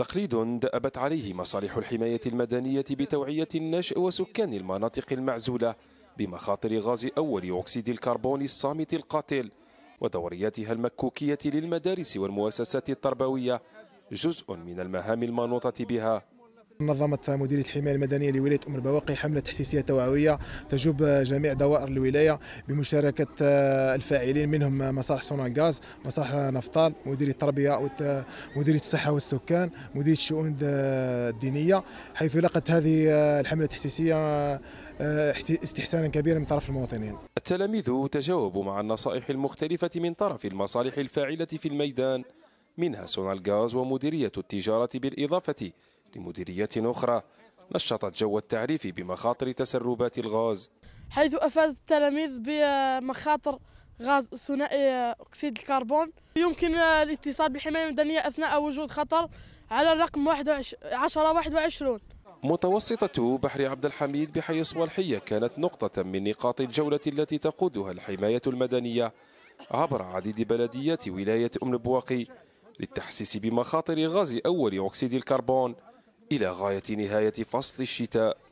تقليد دأبت عليه مصالح الحماية المدنية بتوعية النشء وسكان المناطق المعزولة بمخاطر غاز أول أكسيد الكربون الصامت القاتل ودورياتها المكوكية للمدارس والمؤسسات التربوية جزء من المهام المنوطة بها نظمت مديريه الحمايه المدنيه لولايه ام البواقي حمله تحسيسيه توعويه تجوب جميع دوائر الولايه بمشاركه آه، الفاعلين منهم مصالح صنع الغاز مصالح نفطال مديريه التربيه مديريه الصحه والسكان مديريه الشؤون الدينيه حيث لقت هذه آه، الحمله التحسيسيه آه، استحسانا كبيرا من طرف المواطنين التلاميذ تجاوبوا مع النصائح المختلفة من طرف المصالح الفاعلة في الميدان منها الغاز ومديرية التجارة بالإضافة لمديريات أخرى نشطت جو التعريف بمخاطر تسربات الغاز حيث أفاد التلاميذ بمخاطر غاز ثنائي أكسيد الكربون يمكن الاتصال بالحماية المدنية أثناء وجود خطر على الرقم 10 21 متوسطة بحر عبد الحميد بحي صوالحية كانت نقطة من نقاط الجولة التي تقودها الحماية المدنية عبر عديد بلديات ولاية أم البواقي للتحسيس بمخاطر غاز أول أكسيد الكربون إلى غاية نهاية فصل الشتاء